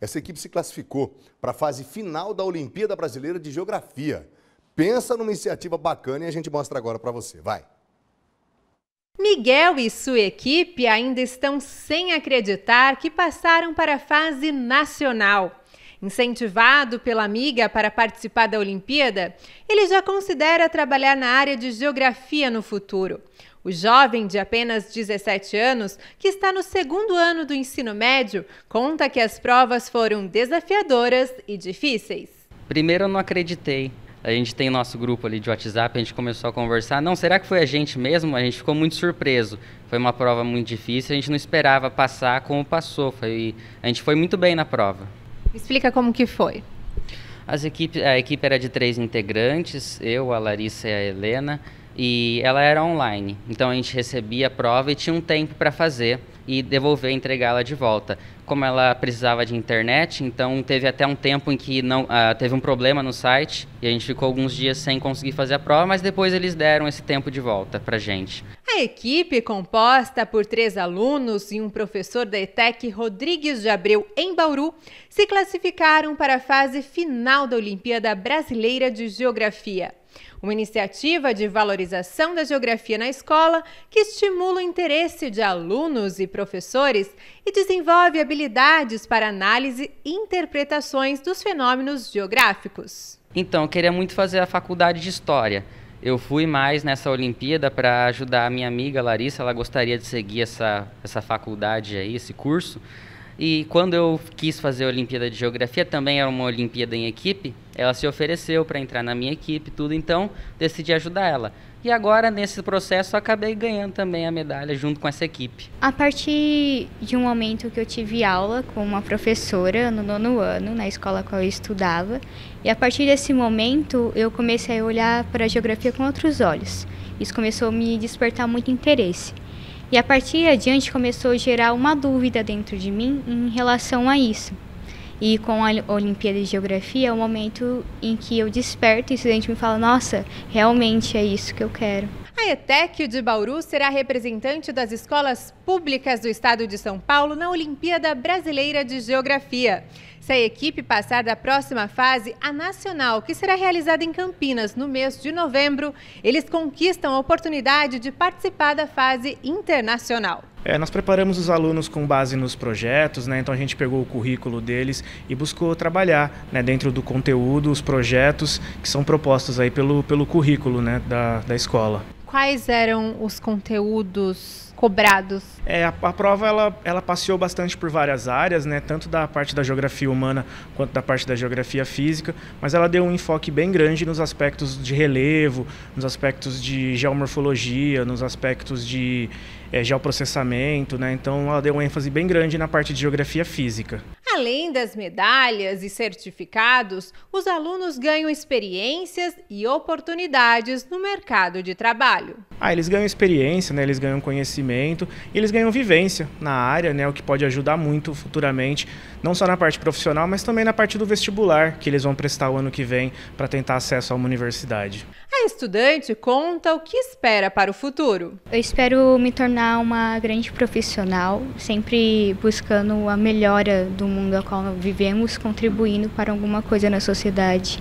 Essa equipe se classificou para a fase final da Olimpíada Brasileira de Geografia. Pensa numa iniciativa bacana e a gente mostra agora para você. Vai! Miguel e sua equipe ainda estão sem acreditar que passaram para a fase nacional. Incentivado pela amiga para participar da Olimpíada, ele já considera trabalhar na área de geografia no futuro. O jovem de apenas 17 anos, que está no segundo ano do ensino médio, conta que as provas foram desafiadoras e difíceis. Primeiro, eu não acreditei. A gente tem nosso grupo ali de WhatsApp, a gente começou a conversar. Não, será que foi a gente mesmo? A gente ficou muito surpreso. Foi uma prova muito difícil, a gente não esperava passar como passou. Foi, a gente foi muito bem na prova. Explica como que foi. As equipe, a equipe era de três integrantes, eu, a Larissa e a Helena e ela era online. Então a gente recebia a prova e tinha um tempo para fazer e devolver, entregá-la de volta. Como ela precisava de internet, então teve até um tempo em que não uh, teve um problema no site e a gente ficou alguns dias sem conseguir fazer a prova, mas depois eles deram esse tempo de volta para gente. Uma equipe, composta por três alunos e um professor da ETEC, Rodrigues de Abreu, em Bauru, se classificaram para a fase final da Olimpíada Brasileira de Geografia. Uma iniciativa de valorização da geografia na escola que estimula o interesse de alunos e professores e desenvolve habilidades para análise e interpretações dos fenômenos geográficos. Então, eu queria muito fazer a faculdade de História eu fui mais nessa Olimpíada para ajudar a minha amiga Larissa, ela gostaria de seguir essa, essa faculdade aí, esse curso. E quando eu quis fazer a Olimpíada de Geografia, também era uma Olimpíada em equipe, ela se ofereceu para entrar na minha equipe, tudo, então decidi ajudar ela. E agora, nesse processo, acabei ganhando também a medalha junto com essa equipe. A partir de um momento que eu tive aula com uma professora no nono ano, na escola que eu estudava, e a partir desse momento eu comecei a olhar para a geografia com outros olhos. Isso começou a me despertar muito interesse. E a partir adiante começou a gerar uma dúvida dentro de mim em relação a isso. E com a Olimpíada de Geografia é o momento em que eu desperto e o estudante me fala: Nossa, realmente é isso que eu quero. CETEC de Bauru será representante das escolas públicas do estado de São Paulo na Olimpíada Brasileira de Geografia. Se a equipe passar da próxima fase, a nacional, que será realizada em Campinas no mês de novembro, eles conquistam a oportunidade de participar da fase internacional. É, nós preparamos os alunos com base nos projetos, né? então a gente pegou o currículo deles e buscou trabalhar né? dentro do conteúdo, os projetos que são propostos aí pelo, pelo currículo né? da, da escola quais eram os conteúdos cobrados? É, a, a, prova ela, ela passeou bastante por várias áreas, né? tanto da parte da geografia humana quanto da parte da geografia física, mas ela deu um enfoque bem grande nos aspectos de relevo, nos aspectos de geomorfologia, nos aspectos de é, geoprocessamento, né? então ela deu um ênfase bem grande na parte de geografia física. Além das medalhas e certificados, os alunos ganham experiências e oportunidades no mercado de trabalho. Ah, eles ganham experiência, né? eles ganham conhecimento, eles ganham vivência na área, né? o que pode ajudar muito futuramente, não só na parte profissional, mas também na parte do vestibular que eles vão prestar o ano que vem para tentar acesso a uma universidade. A estudante conta o que espera para o futuro. Eu espero me tornar uma grande profissional, sempre buscando a melhora do mundo ao qual vivemos, contribuindo para alguma coisa na sociedade.